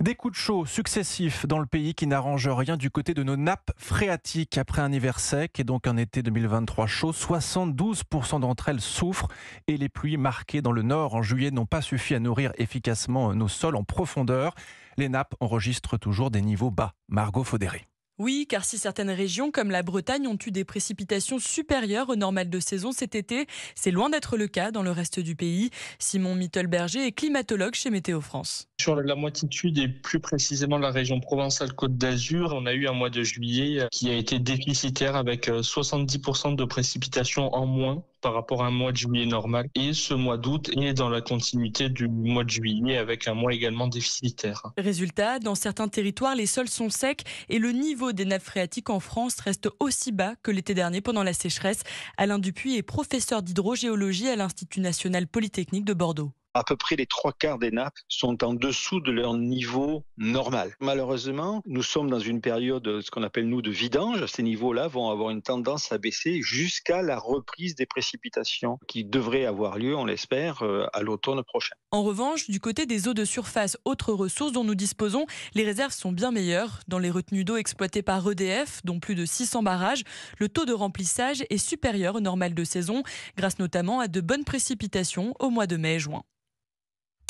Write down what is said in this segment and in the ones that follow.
Des coups de chaud successifs dans le pays qui n'arrangent rien du côté de nos nappes phréatiques après un hiver sec et donc un été 2023 chaud. 72% d'entre elles souffrent et les pluies marquées dans le nord en juillet n'ont pas suffi à nourrir efficacement nos sols en profondeur. Les nappes enregistrent toujours des niveaux bas. Margot Faudéry. Oui, car si certaines régions comme la Bretagne ont eu des précipitations supérieures aux normal de saison cet été, c'est loin d'être le cas dans le reste du pays. Simon Mittelberger est climatologue chez Météo France. Sur la moititude et plus précisément la région Provençale-Côte d'Azur, on a eu un mois de juillet qui a été déficitaire avec 70% euh, de précipitations en moins par rapport à un mois de juillet normal. Et ce mois d'août est dans la continuité du mois de juillet avec un mois également déficitaire. Résultat, dans certains territoires, les sols sont secs et le niveau des nappes phréatiques en France reste aussi bas que l'été dernier pendant la sécheresse. Alain Dupuis est professeur d'hydrogéologie à l'Institut national polytechnique de Bordeaux à peu près les trois quarts des nappes sont en dessous de leur niveau normal. Malheureusement, nous sommes dans une période, ce qu'on appelle nous, de vidange. Ces niveaux-là vont avoir une tendance à baisser jusqu'à la reprise des précipitations qui devrait avoir lieu, on l'espère, euh, à l'automne prochain. En revanche, du côté des eaux de surface, autres ressources dont nous disposons, les réserves sont bien meilleures. Dans les retenues d'eau exploitées par EDF, dont plus de 600 barrages, le taux de remplissage est supérieur au normal de saison, grâce notamment à de bonnes précipitations au mois de mai juin.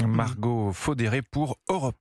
Margot Faudéré pour Europe